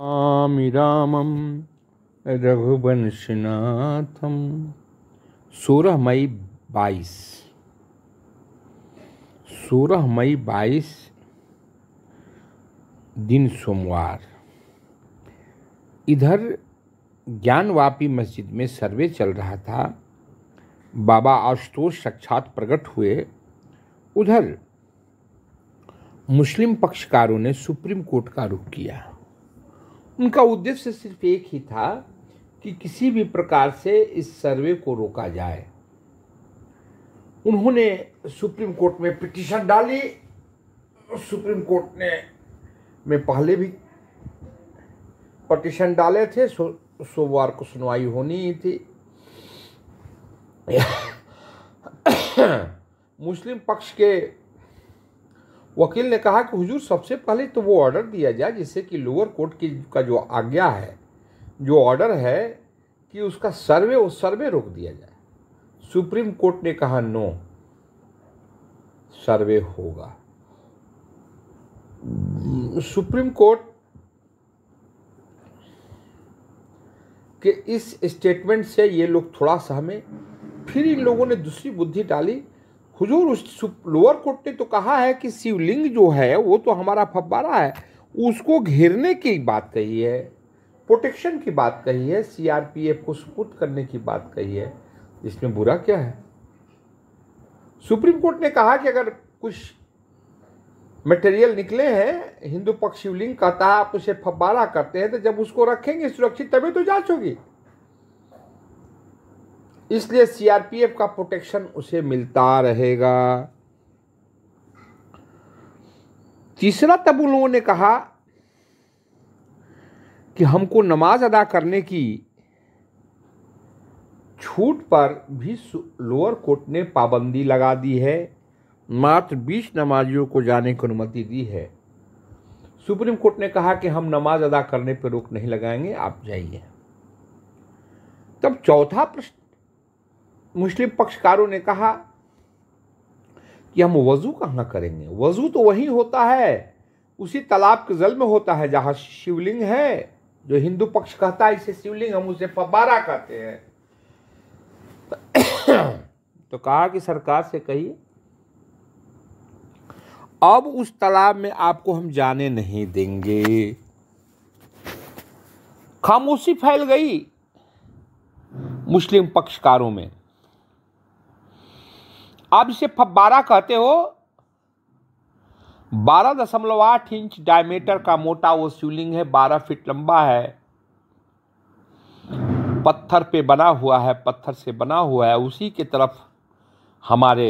स्वामी रामम रघुवंशनाथम सोलह मई बाईस सोलह मई बाईस दिन सोमवार इधर ज्ञानवापी मस्जिद में सर्वे चल रहा था बाबा आशुतोष साक्षात प्रकट हुए उधर मुस्लिम पक्षकारों ने सुप्रीम कोर्ट का रुख किया उनका उद्देश्य सिर्फ एक ही था कि किसी भी प्रकार से इस सर्वे को रोका जाए उन्होंने सुप्रीम कोर्ट में पिटिशन डाली सुप्रीम कोर्ट ने में पहले भी पटिशन डाले थे सोमवार को सुनवाई होनी ही थी मुस्लिम पक्ष के वकील ने कहा कि हुजूर सबसे पहले तो वो ऑर्डर दिया जाए जिससे कि लोअर कोर्ट की का जो आज्ञा है जो ऑर्डर है कि उसका सर्वे उस सर्वे रोक दिया जाए सुप्रीम कोर्ट ने कहा नो सर्वे होगा सुप्रीम कोर्ट के इस स्टेटमेंट से ये लोग थोड़ा सा हमें फिर इन लोगों ने दूसरी बुद्धि डाली हुजूर उस लोअर कोर्ट ने तो कहा है कि शिवलिंग जो है वो तो हमारा फब्बारा है उसको घेरने की बात कही है प्रोटेक्शन की बात कही है सीआरपीएफ को सुपुर्द करने की बात कही है इसमें बुरा क्या है सुप्रीम कोर्ट ने कहा कि अगर कुछ मटेरियल निकले हैं हिंदू पक्ष शिवलिंग कहता है आप उसे फब्बारा करते हैं तो जब उसको रखेंगे सुरक्षित तभी तो जांच होगी इसलिए सीआरपीएफ का प्रोटेक्शन उसे मिलता रहेगा तीसरा तब उन लोगों ने कहा कि हमको नमाज अदा करने की छूट पर भी लोअर कोर्ट ने पाबंदी लगा दी है मात्र बीस नमाजियों को जाने की अनुमति दी है सुप्रीम कोर्ट ने कहा कि हम नमाज अदा करने पर रोक नहीं लगाएंगे आप जाइए तब चौथा प्रश्न मुस्लिम पक्षकारों ने कहा कि हम वज़ू कहाँ करेंगे वज़ू तो वहीं होता है उसी तालाब के जल में होता है जहाँ शिवलिंग है जो हिंदू पक्ष कहता है इसे शिवलिंग हम उसे फबारा कहते हैं तो कहा कि सरकार से कहिए अब उस तालाब में आपको हम जाने नहीं देंगे खामोशी फैल गई मुस्लिम पक्षकारों में आप इसे फब्बारा कहते हो बारह दशमलव आठ इंच डायमीटर का मोटा वो शिवलिंग है बारह फीट लंबा है पत्थर पे बना हुआ है पत्थर से बना हुआ है उसी के तरफ हमारे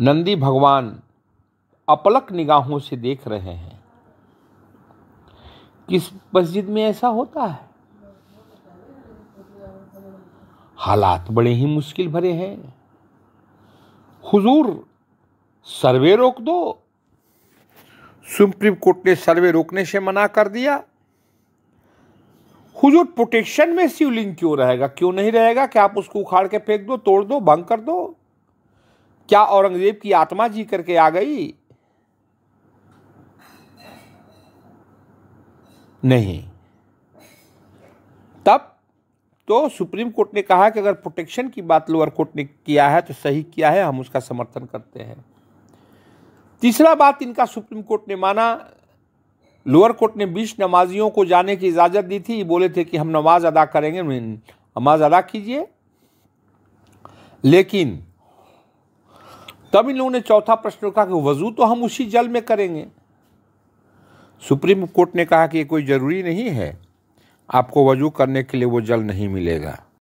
नंदी भगवान अपलक निगाहों से देख रहे हैं किस मस्जिद में ऐसा होता है हालात बड़े ही मुश्किल भरे हैं हुजूर सर्वे रोक दो सुप्रीम कोर्ट ने सर्वे रोकने से मना कर दिया हुजूर प्रोटेक्शन में शिवलिंग क्यों रहेगा क्यों नहीं रहेगा क्या आप उसको उखाड़ के फेंक दो तोड़ दो भंग कर दो क्या औरंगजेब की आत्मा जी करके आ गई नहीं तो सुप्रीम कोर्ट ने कहा कि अगर प्रोटेक्शन की बात लोअर कोर्ट ने किया है तो सही किया है हम उसका समर्थन करते हैं तीसरा बात इनका सुप्रीम कोर्ट ने माना लोअर कोर्ट ने बीस नमाजियों को जाने की इजाज़त दी थी बोले थे कि हम नमाज अदा करेंगे नमाज अदा कीजिए लेकिन तब इन लोगों ने चौथा प्रश्न कहा कि वजू तो हम उसी जल में करेंगे सुप्रीम कोर्ट ने कहा कि ये कोई ज़रूरी नहीं है आपको वजू करने के लिए वो जल नहीं मिलेगा